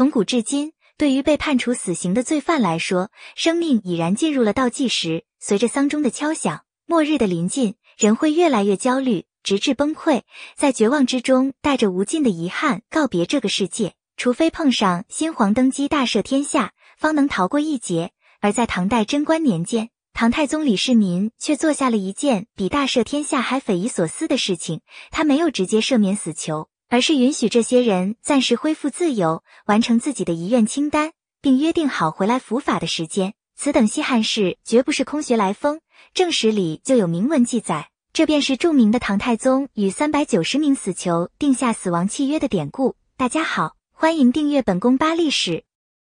从古至今，对于被判处死刑的罪犯来说，生命已然进入了倒计时。随着丧钟的敲响，末日的临近，人会越来越焦虑，直至崩溃，在绝望之中带着无尽的遗憾告别这个世界。除非碰上新皇登基大赦天下，方能逃过一劫。而在唐代贞观年间，唐太宗李世民却做下了一件比大赦天下还匪夷所思的事情：他没有直接赦免死囚。而是允许这些人暂时恢复自由，完成自己的遗愿清单，并约定好回来伏法的时间。此等稀罕事绝不是空穴来风，正史里就有明文记载。这便是著名的唐太宗与三百九十名死囚定下死亡契约的典故。大家好，欢迎订阅本宫八历史。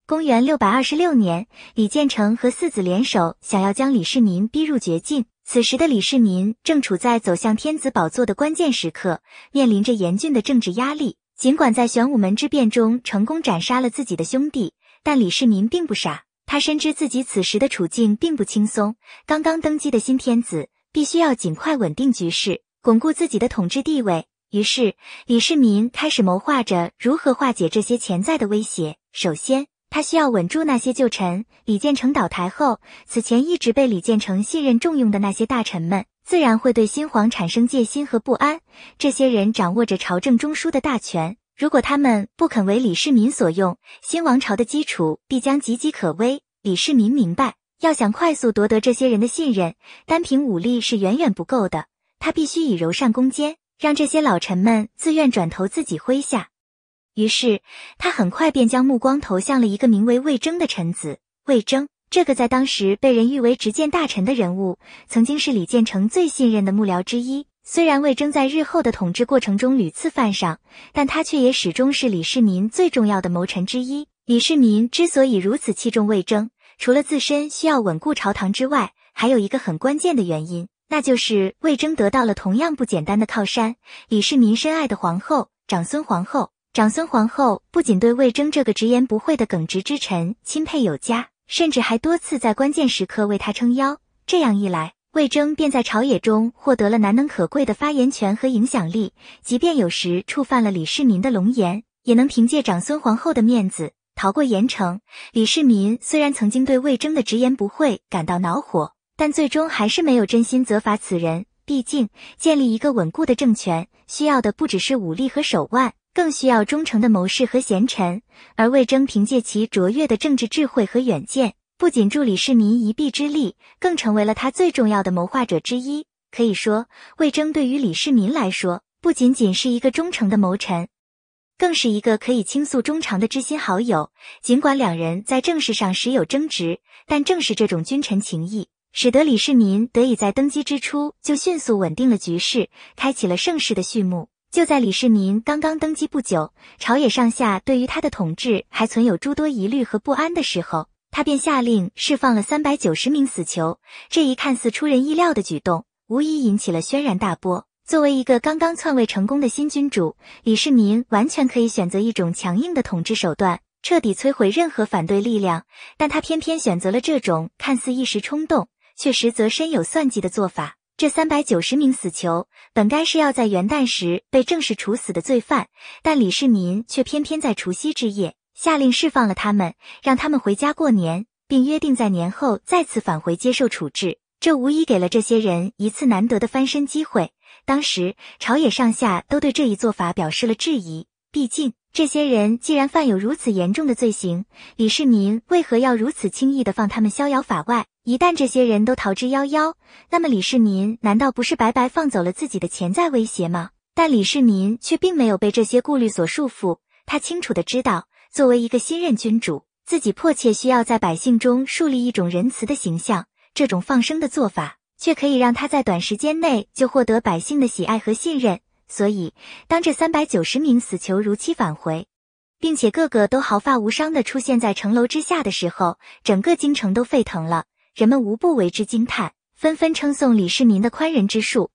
公元六百二十六年，李建成和四子联手，想要将李世民逼入绝境。此时的李世民正处在走向天子宝座的关键时刻，面临着严峻的政治压力。尽管在玄武门之变中成功斩杀了自己的兄弟，但李世民并不傻，他深知自己此时的处境并不轻松。刚刚登基的新天子，必须要尽快稳定局势，巩固自己的统治地位。于是，李世民开始谋划着如何化解这些潜在的威胁。首先，他需要稳住那些旧臣。李建成倒台后，此前一直被李建成信任重用的那些大臣们，自然会对新皇产生戒心和不安。这些人掌握着朝政中枢的大权，如果他们不肯为李世民所用，新王朝的基础必将岌岌可危。李世民明白，要想快速夺得这些人的信任，单凭武力是远远不够的，他必须以柔善攻坚，让这些老臣们自愿转投自己麾下。于是，他很快便将目光投向了一个名为魏征的臣子。魏征这个在当时被人誉为执剑大臣的人物，曾经是李建成最信任的幕僚之一。虽然魏征在日后的统治过程中屡次犯上，但他却也始终是李世民最重要的谋臣之一。李世民之所以如此器重魏征，除了自身需要稳固朝堂之外，还有一个很关键的原因，那就是魏征得到了同样不简单的靠山——李世民深爱的皇后长孙皇后。长孙皇后不仅对魏征这个直言不讳的耿直之臣钦佩有加，甚至还多次在关键时刻为他撑腰。这样一来，魏征便在朝野中获得了难能可贵的发言权和影响力。即便有时触犯了李世民的龙颜，也能凭借长孙皇后的面子逃过严惩。李世民虽然曾经对魏征的直言不讳感到恼火，但最终还是没有真心责罚此人。毕竟，建立一个稳固的政权，需要的不只是武力和手腕。更需要忠诚的谋士和贤臣，而魏征凭借其卓越的政治智慧和远见，不仅助李世民一臂之力，更成为了他最重要的谋划者之一。可以说，魏征对于李世民来说，不仅仅是一个忠诚的谋臣，更是一个可以倾诉衷肠的知心好友。尽管两人在政事上时有争执，但正是这种君臣情谊，使得李世民得以在登基之初就迅速稳定了局势，开启了盛世的序幕。就在李世民刚刚登基不久，朝野上下对于他的统治还存有诸多疑虑和不安的时候，他便下令释放了三百九十名死囚。这一看似出人意料的举动，无疑引起了轩然大波。作为一个刚刚篡位成功的新君主，李世民完全可以选择一种强硬的统治手段，彻底摧毁任何反对力量，但他偏偏选择了这种看似一时冲动，却实则深有算计的做法。这三百九十名死囚本该是要在元旦时被正式处死的罪犯，但李世民却偏偏在除夕之夜下令释放了他们，让他们回家过年，并约定在年后再次返回接受处置。这无疑给了这些人一次难得的翻身机会。当时，朝野上下都对这一做法表示了质疑，毕竟。这些人既然犯有如此严重的罪行，李世民为何要如此轻易的放他们逍遥法外？一旦这些人都逃之夭夭，那么李世民难道不是白白放走了自己的潜在威胁吗？但李世民却并没有被这些顾虑所束缚，他清楚的知道，作为一个新任君主，自己迫切需要在百姓中树立一种仁慈的形象。这种放生的做法，却可以让他在短时间内就获得百姓的喜爱和信任。所以，当这三百九十名死囚如期返回，并且个个都毫发无伤的出现在城楼之下的时候，整个京城都沸腾了。人们无不为之惊叹，纷纷称颂李世民的宽仁之术。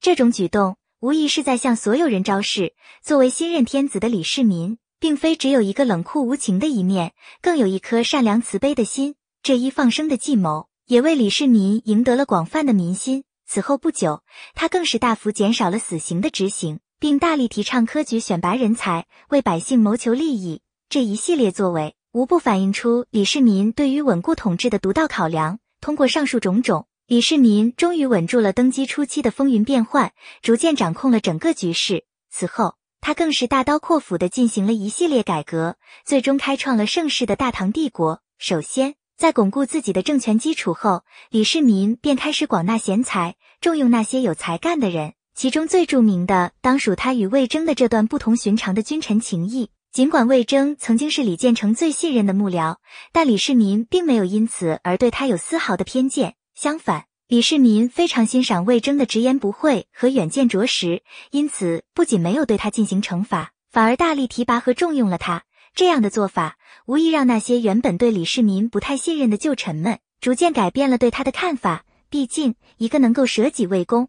这种举动无疑是在向所有人昭示，作为新任天子的李世民，并非只有一个冷酷无情的一面，更有一颗善良慈悲的心。这一放生的计谋，也为李世民赢得了广泛的民心。此后不久，他更是大幅减少了死刑的执行，并大力提倡科举选拔人才，为百姓谋求利益。这一系列作为，无不反映出李世民对于稳固统治的独到考量。通过上述种种，李世民终于稳住了登基初期的风云变幻，逐渐掌控了整个局势。此后，他更是大刀阔斧的进行了一系列改革，最终开创了盛世的大唐帝国。首先，在巩固自己的政权基础后，李世民便开始广纳贤才，重用那些有才干的人。其中最著名的当属他与魏征的这段不同寻常的君臣情谊。尽管魏征曾经是李建成最信任的幕僚，但李世民并没有因此而对他有丝毫的偏见。相反，李世民非常欣赏魏征的直言不讳和远见卓识，因此不仅没有对他进行惩罚，反而大力提拔和重用了他。这样的做法，无疑让那些原本对李世民不太信任的旧臣们，逐渐改变了对他的看法。毕竟，一个能够舍己为公、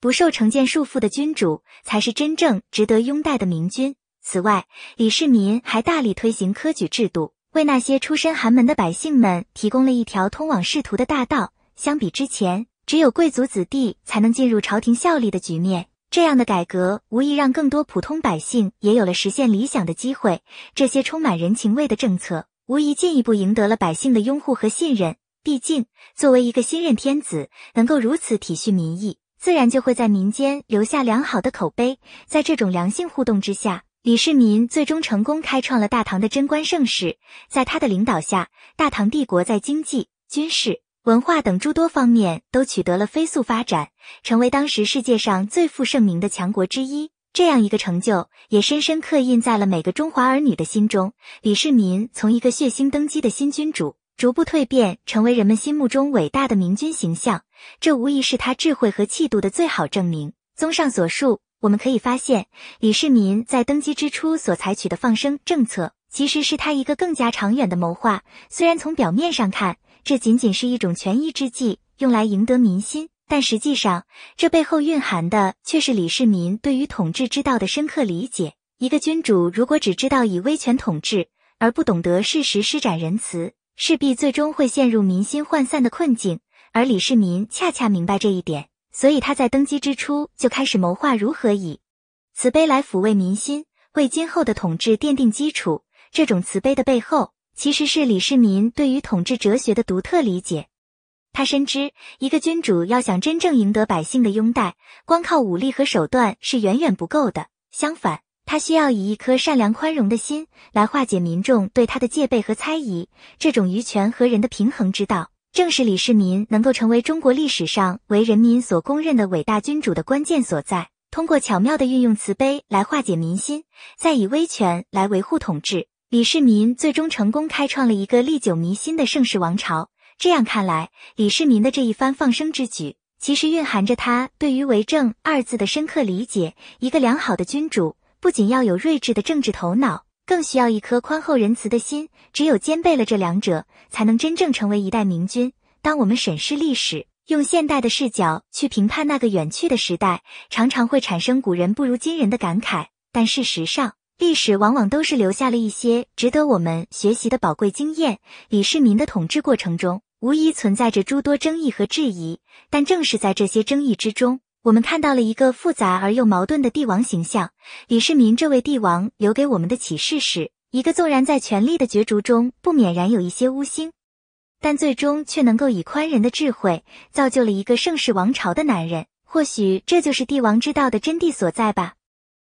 不受成见束缚的君主，才是真正值得拥戴的明君。此外，李世民还大力推行科举制度，为那些出身寒门的百姓们提供了一条通往仕途的大道。相比之前，只有贵族子弟才能进入朝廷效力的局面。这样的改革无疑让更多普通百姓也有了实现理想的机会。这些充满人情味的政策，无疑进一步赢得了百姓的拥护和信任。毕竟，作为一个新任天子，能够如此体恤民意，自然就会在民间留下良好的口碑。在这种良性互动之下，李世民最终成功开创了大唐的贞观盛世。在他的领导下，大唐帝国在经济、军事。文化等诸多方面都取得了飞速发展，成为当时世界上最负盛名的强国之一。这样一个成就也深深刻印在了每个中华儿女的心中。李世民从一个血腥登基的新君主，逐步蜕变成为人们心目中伟大的明君形象，这无疑是他智慧和气度的最好证明。综上所述，我们可以发现，李世民在登基之初所采取的放生政策，其实是他一个更加长远的谋划。虽然从表面上看，这仅仅是一种权宜之计，用来赢得民心，但实际上，这背后蕴含的却是李世民对于统治之道的深刻理解。一个君主如果只知道以威权统治，而不懂得适时施展仁慈，势必最终会陷入民心涣散的困境。而李世民恰恰明白这一点，所以他在登基之初就开始谋划如何以慈悲来抚慰民心，为今后的统治奠定基础。这种慈悲的背后。其实是李世民对于统治哲学的独特理解。他深知，一个君主要想真正赢得百姓的拥戴，光靠武力和手段是远远不够的。相反，他需要以一颗善良、宽容的心来化解民众对他的戒备和猜疑。这种于权和人的平衡之道，正是李世民能够成为中国历史上为人民所公认的伟大君主的关键所在。通过巧妙的运用慈悲来化解民心，再以威权来维护统治。李世民最终成功开创了一个历久弥新的盛世王朝。这样看来，李世民的这一番放生之举，其实蕴含着他对于“为政”二字的深刻理解。一个良好的君主，不仅要有睿智的政治头脑，更需要一颗宽厚仁慈的心。只有兼备了这两者，才能真正成为一代明君。当我们审视历史，用现代的视角去评判那个远去的时代，常常会产生“古人不如今人”的感慨。但事实上，历史往往都是留下了一些值得我们学习的宝贵经验。李世民的统治过程中，无疑存在着诸多争议和质疑，但正是在这些争议之中，我们看到了一个复杂而又矛盾的帝王形象。李世民这位帝王留给我们的启示是：一个纵然在权力的角逐中不免然有一些污腥，但最终却能够以宽仁的智慧，造就了一个盛世王朝的男人。或许这就是帝王之道的真谛所在吧。